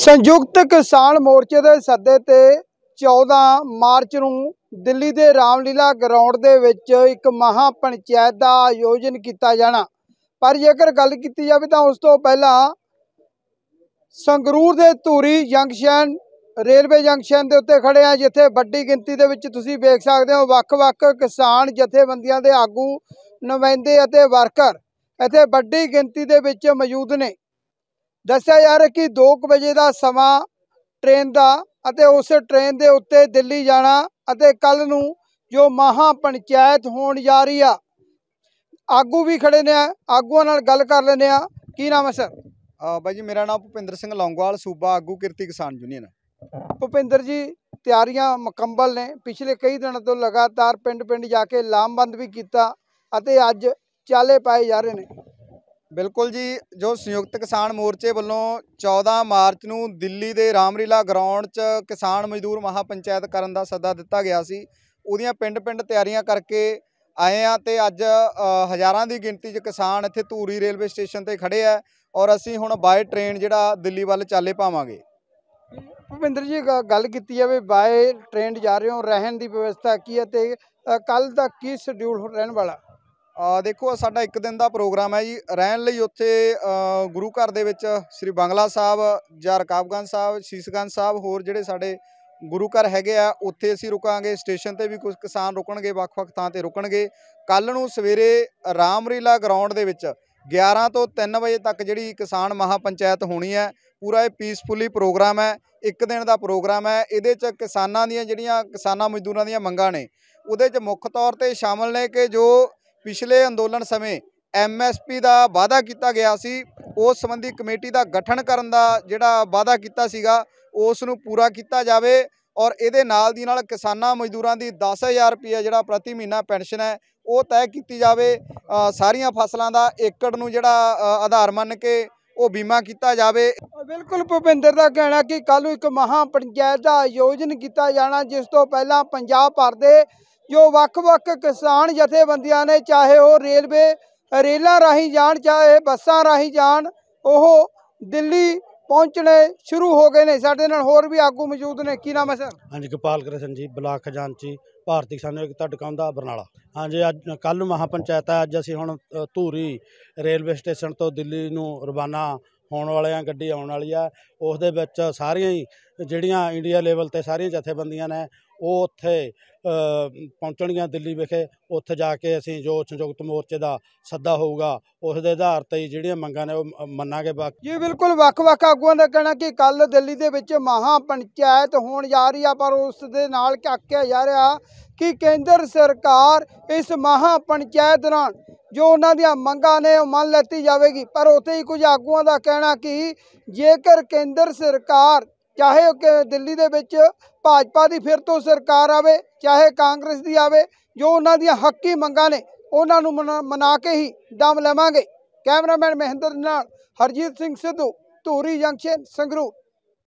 ਸੰਯੁਕਤ ਕਿਸਾਨ ਮੋਰਚੇ ਦੇ ਸੱਦੇ ਤੇ 14 ਮਾਰਚ ਨੂੰ ਦਿੱਲੀ ਦੇ ਰਾਮਲੀਲਾ ਗਰਾਊਂਡ ਦੇ ਵਿੱਚ ਇੱਕ ਮਹਾ ਪੰਚਾਇਤ ਦਾ ਆਯੋਜਨ ਕੀਤਾ ਜਾਣਾ ਪਰ ਜੇਕਰ ਗੱਲ ਕੀਤੀ ਜਾਵੇ ਤਾਂ ਉਸ ਤੋਂ ਪਹਿਲਾਂ ਸੰਗਰੂਰ ਦੇ ਧੂਰੀ ਜੰਕਸ਼ਨ ਰੇਲਵੇ ਜੰਕਸ਼ਨ ਦੇ ਉੱਤੇ ਖੜੇ ਆ ਜਿੱਥੇ ਵੱਡੀ ਗਿਣਤੀ ਦੇ ਵਿੱਚ ਤੁਸੀਂ ਵੇਖ ਸਕਦੇ ਹੋ ਵੱਖ-ਵੱਖ ਕਿਸਾਨ ਜਥੇਬੰਦੀਆਂ ਦੇ ਆਗੂ ਨਵੈਂਦੇ ਅਤੇ ਵਰਕਰ ਇੱਥੇ ਵੱਡੀ ਗਿਣਤੀ ਦੇ ਵਿੱਚ ਮੌਜੂਦ ਨੇ ਦੱਸਿਆ ਜਾ ਰਿਹਾ ਕਿ 2 ਵਜੇ ਦਾ ਸਮਾਂ ਟ੍ਰੇਨ ਦਾ ਅਤੇ ਉਸ ਟ੍ਰੇਨ ਦੇ ਉੱਤੇ ਦਿੱਲੀ ਜਾਣਾ ਅਤੇ ਕੱਲ ਨੂੰ ਜੋ ਮਹਾ ਪੰਚਾਇਤ ਹੋਣ ਜਾ ਰਹੀ ਆ ਆਗੂ ਵੀ ਖੜੇ ਨੇ ਆਗੂਆਂ ਨਾਲ ਗੱਲ ਕਰ ਲੈਨੇ ਆ ਕੀ ਨਾਮ ਹੈ ਸਰ ਬਾਈ ਜੀ ਮੇਰਾ ਨਾਮ ਭੁਪਿੰਦਰ ਸਿੰਘ ਲੌਂਗਵਾਲ ਸੂਬਾ ਆਗੂ ਕਿਰਤੀ ਕਿਸਾਨ ਯੂਨੀਅਨ ਭੁਪਿੰਦਰ ਜੀ ਤਿਆਰੀਆਂ ਮੁਕੰਮਲ ਨੇ ਪਿਛਲੇ ਕਈ ਦਿਨਾਂ ਤੋਂ ਲਗਾਤਾਰ ਪਿੰਡ-ਪਿੰਡ ਜਾ ਕੇ ਲਾਮਬੰਦ ਵੀ ਕੀਤਾ ਅਤੇ ਅੱਜ ਚਾਲੇ ਪਾਏ ਜਾ ਰਹੇ ਨੇ ਬਿਲਕੁਲ ਜੀ ਜੋ ਸੰਯੁਕਤ ਕਿਸਾਨ ਮੋਰਚੇ ਵੱਲੋਂ 14 ਮਾਰਚ ਨੂੰ ਦਿੱਲੀ ਦੇ ਰਾਮਰੀਲਾ ਗਰਾਊਂਡ 'ਚ ਕਿਸਾਨ ਮਜ਼ਦੂਰ ਮਹਾ ਪੰਚਾਇਤ ਕਰਨ ਦਾ ਸੱਦਾ ਦਿੱਤਾ ਗਿਆ ਸੀ ਉਹਦੀਆਂ ਪਿੰਡ-ਪਿੰਡ ਤਿਆਰੀਆਂ ਕਰਕੇ ਆਏ ਆ ਤੇ ਅੱਜ ਹਜ਼ਾਰਾਂ ਦੀ ਗਿਣਤੀ 'ਚ ਕਿਸਾਨ ਇੱਥੇ ਧੂਰੀ ਰੇਲਵੇ ਸਟੇਸ਼ਨ ਤੇ ਖੜੇ ਆ ਔਰ ਅਸੀਂ ਹੁਣ ਬਾਏ ਟ੍ਰੇਨ ਜਿਹੜਾ ਦਿੱਲੀ ਵੱਲ ਚਾਲੇ ਪਾਵਾਂਗੇ ਭਵਿੰਦਰ ਜੀ ਗੱਲ ਕੀਤੀ ਜਾਵੇ ਬਾਏ ਟ੍ਰੇਨ ਜਾ ਰਹੇ ਹੋ ਰਹਿਣ ਦੀ ਵਿਵਸਥਾ ਕੀ ਹੈ ਤੇ ਕੱਲ ਦਾ ਕੀ ਸ਼ਡਿਊਲ ਰਹਿਣ ਵਾਲਾ ਆ ਦੇਖੋ ਸਾਡਾ ਇੱਕ ਦਿਨ ਦਾ ਪ੍ਰੋਗਰਾਮ ਹੈ ਜੀ ਰਹਿਣ ਲਈ ਉੱਥੇ ਗੁਰੂ ਘਰ ਦੇ ਵਿੱਚ ਸ੍ਰੀ ਬੰਗਲਾ ਸਾਹਿਬ ਜਾਂ ਰਕਾਬਗੰਜ ਸਾਹਿਬ ਸੀਸਗਨ ਸਾਹਿਬ ਹੋਰ ਜਿਹੜੇ ਸਾਡੇ ਗੁਰੂ ਘਰ ਹੈਗੇ ਆ ਉੱਥੇ ਅਸੀਂ ਰੁਕਾਂਗੇ ਸਟੇਸ਼ਨ ਤੇ ਵੀ ਕੁਝ ਕਿਸਾਨ ਰੁਕਣਗੇ ਵੱਖ-ਵੱਖ ਥਾਂ ਤੇ ਰੁਕਣਗੇ ਕੱਲ ਨੂੰ ਸਵੇਰੇ ਰਾਮਰੀਲਾ ਗਰਾਊਂਡ ਦੇ ਵਿੱਚ 11 ਤੋਂ 3 ਵਜੇ ਤੱਕ ਜਿਹੜੀ ਕਿਸਾਨ ਮਹਾਪੰਚਾਇਤ ਹੋਣੀ ਹੈ ਪੂਰਾ ਇਹ ਪੀਸਫੁਲੀ ਪ੍ਰੋਗਰਾਮ ਹੈ ਇੱਕ ਦਿਨ ਦਾ ਪ੍ਰੋਗਰਾਮ ਹੈ ਇਹਦੇ 'ਚ ਕਿਸਾਨਾਂ ਦੀਆਂ ਜਿਹੜੀਆਂ ਕਿਸਾਨਾਂ ਮਜ਼ਦੂਰਾਂ ਦੀਆਂ ਮੰਗਾਂ ਨੇ ਉਹਦੇ 'ਚ ਮੁੱਖ ਤੌਰ ਤੇ ਸ਼ਾਮਲ ਨੇ ਕਿ ਜੋ ਪਿਛਲੇ ਅੰਦੋਲਨ ਸਮੇਂ ਐਮਐਸਪੀ ਦਾ ਵਾਅਦਾ ਕੀਤਾ ਗਿਆ ਸੀ ਉਸ ਸੰਬੰਧੀ ਕਮੇਟੀ ਦਾ ਗਠਨ ਕਰਨ ਦਾ ਜਿਹੜਾ ਵਾਅਦਾ ਕੀਤਾ ਸੀਗਾ ਉਸ ਨੂੰ ਪੂਰਾ ਕੀਤਾ ਜਾਵੇ ਔਰ ਇਹਦੇ ਨਾਲ ਦੀ ਨਾਲ ਕਿਸਾਨਾਂ ਮਜ਼ਦੂਰਾਂ ਦੀ 10000 ਰੁਪਏ ਜਿਹੜਾ ਪ੍ਰਤੀ ਮਹੀਨਾ ਪੈਨਸ਼ਨ ਹੈ ਉਹ ਤੈਅ ਕੀਤੀ ਜਾਵੇ ਸਾਰੀਆਂ ਫਸਲਾਂ ਦਾ ਏਕੜ ਨੂੰ ਜਿਹੜਾ ਆਧਾਰ ਮੰਨ ਕੇ ਉਹ ਬੀਮਾ ਕੀਤਾ ਜਾਵੇ ਬਿਲਕੁਲ ਭੁਪਿੰਦਰ ਦਾ ਕਹਿਣਾ ਕਿ ਕੱਲ ਨੂੰ ਇੱਕ ਮਹਾ ਪੰਚਾਇਤ ਦਾ ਆਯੋਜਨ ਕੀਤਾ ਜਾਣਾ ਜਿਸ ਤੋਂ ਪਹਿਲਾਂ ਪੰਜਾਬ ਭਰ ਦੇ ਜੋ ਵੱਖ-ਵੱਖ ਕਿਸਾਨ ਜਥੇਬੰਦੀਆਂ ਨੇ ਚਾਹੇ ਉਹ ਰੇਲਵੇ ਰੇਲਾਂ ਰਾਹੀਂ ਜਾਣ ਚਾਹੇ ਬੱਸਾਂ ਰਾਹੀਂ ਜਾਣ ਉਹ ਦਿੱਲੀ ਪਹੁੰਚਣੇ ਸ਼ੁਰੂ ਹੋ ਗਏ ਨੇ ਸਾਡੇ ਨਾਲ ਹੋਰ ਵੀ ਆਗੂ ਮੌਜੂਦ ਨੇ ਕੀ ਨਾਮ ਹੈ ਸਰ ਹਾਂਜੀ ਗੋਪਾਲ ਕ੍ਰਿਸ਼ਨ ਜੀ ਬਲਾਕ ਖਜ਼ਾਨਚੀ ਭਾਰਤੀ ਕਿਸਾਨ ਏਕਤਾ ਟਡਕਾਉਂਦਾ ਬਰਨਾਲਾ ਹਾਂਜੀ ਅੱਜ ਕੱਲ ਮਹਾਪੰਚਾਇਤ ਹੈ ਅੱਜ ਅਸੀਂ ਹੁਣ ਧੂਰੀ ਰੇਲਵੇ ਸਟੇਸ਼ਨ ਤੋਂ ਦਿੱਲੀ ਨੂੰ ਰਵਾਨਾ ਹੋਣ ਵਾਲਿਆਂ ਗੱਡੀ ਆਉਣ ਵਾਲੀ ਆ ਉਸ ਦੇ ਵਿੱਚ ਸਾਰੀਆਂ ਹੀ ਜਿਹੜੀਆਂ ਇੰਡੀਆ ਲੈਵਲ ਤੇ ਸਾਰੀਆਂ ਜਥੇਬੰਦੀਆਂ ਨੇ ਉਹ ਉੱਥੇ ਪਹੁੰਚਣੀਆਂ ਦਿੱਲੀ ਵਿਖੇ ਉੱਥੇ ਜਾ ਕੇ ਅਸੀਂ ਜੋ ਸੰਯੁਕਤ ਮੋਰਚੇ ਦਾ ਸੱਦਾ ਹੋਊਗਾ ਉਸ ਦੇ ਆਧਾਰ ਤੇ ਜਿਹੜੀਆਂ ਮੰਗਾਂ ਨੇ ਉਹ ਮੰਨਾਂਗੇ ਬਾਕੀ ਇਹ ਬਿਲਕੁਲ ਵੱਖ-ਵੱਖ ਆਗੂਆਂ ਦਾ ਕਹਿਣਾ ਕਿ ਕੱਲ ਦਿੱਲੀ ਦੇ ਵਿੱਚ ਮਹਾ ਪੰਚਾਇਤ ਹੋਣ ਜਾ ਰਹੀ ਆ ਪਰ ਉਸ ਦੇ ਨਾਲ ਆਖਿਆ ਜਾ ਰਿਹਾ ਕਿ ਕੇਂਦਰ ਸਰਕਾਰ ਇਸ ਮਹਾ ਪੰਚਾਇਤ ਨਾਲ ਜੋ ਉਹਨਾਂ ਦੀਆਂ ਮੰਗਾਂ ਨੇ ਉਹ ਮੰਨ ਲੈਤੀ ਜਾਵੇਗੀ ਪਰ ਉੱਥੇ ਹੀ ਕੁਝ ਆਗੂਆਂ ਦਾ ਕਹਿਣਾ ਕਿ ਜੇਕਰ ਕੇਂਦਰ ਸਰਕਾਰ ਚਾਹੇ ਉਹ ਦਿੱਲੀ ਦੇ ਵਿੱਚ ਭਾਜਪਾ ਦੀ ਫਿਰ ਤੋਂ ਸਰਕਾਰ ਆਵੇ ਚਾਹੇ ਕਾਂਗਰਸ ਦੀ ਆਵੇ ਜੋ ਉਹਨਾਂ ਦੀਆਂ ਹੱਕੀ ਮੰਗਾਂ ਨੇ ਉਹਨਾਂ ਨੂੰ ਮਨਾ ਕੇ ਹੀ ਦਮ ਲਵਾਂਗੇ ਕੈਮਰਾਮੈਨ ਮਹਿੰਦਰ ਨਾਲ ਹਰਜੀਤ ਸਿੰਘ ਸਿੱਧੂ ਧੂਰੀ ਜੰਕਸ਼ਨ ਸੰਗਰੂਰ